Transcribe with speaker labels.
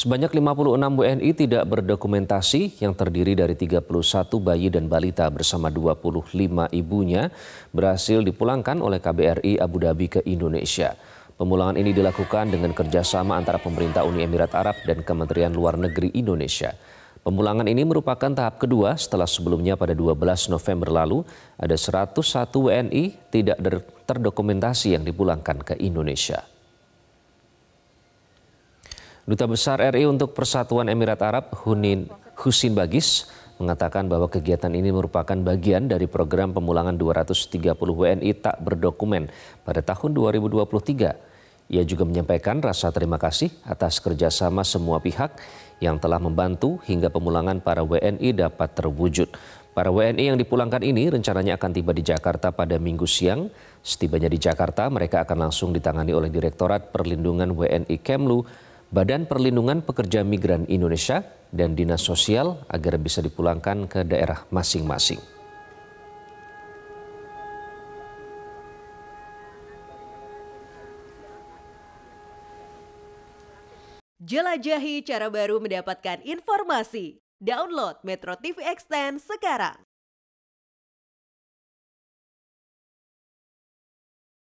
Speaker 1: Sebanyak 56 WNI tidak berdokumentasi yang terdiri dari 31 bayi dan balita bersama 25 ibunya berhasil dipulangkan oleh KBRI Abu Dhabi ke Indonesia. Pemulangan ini dilakukan dengan kerjasama antara pemerintah Uni Emirat Arab dan Kementerian Luar Negeri Indonesia. Pemulangan ini merupakan tahap kedua setelah sebelumnya pada 12 November lalu ada 101 WNI tidak terdokumentasi yang dipulangkan ke Indonesia. Duta Besar RI untuk Persatuan Emirat Arab Hunin Husin Bagis mengatakan bahwa kegiatan ini merupakan bagian dari program pemulangan 230 WNI tak berdokumen pada tahun 2023. Ia juga menyampaikan rasa terima kasih atas kerjasama semua pihak yang telah membantu hingga pemulangan para WNI dapat terwujud. Para WNI yang dipulangkan ini rencananya akan tiba di Jakarta pada minggu siang. Setibanya di Jakarta, mereka akan langsung ditangani oleh Direktorat Perlindungan WNI Kemlu Badan Perlindungan Pekerja Migran Indonesia dan Dinas Sosial agar bisa dipulangkan ke daerah masing-masing. Jelajahi cara baru mendapatkan informasi. Download Metro TV Extend sekarang.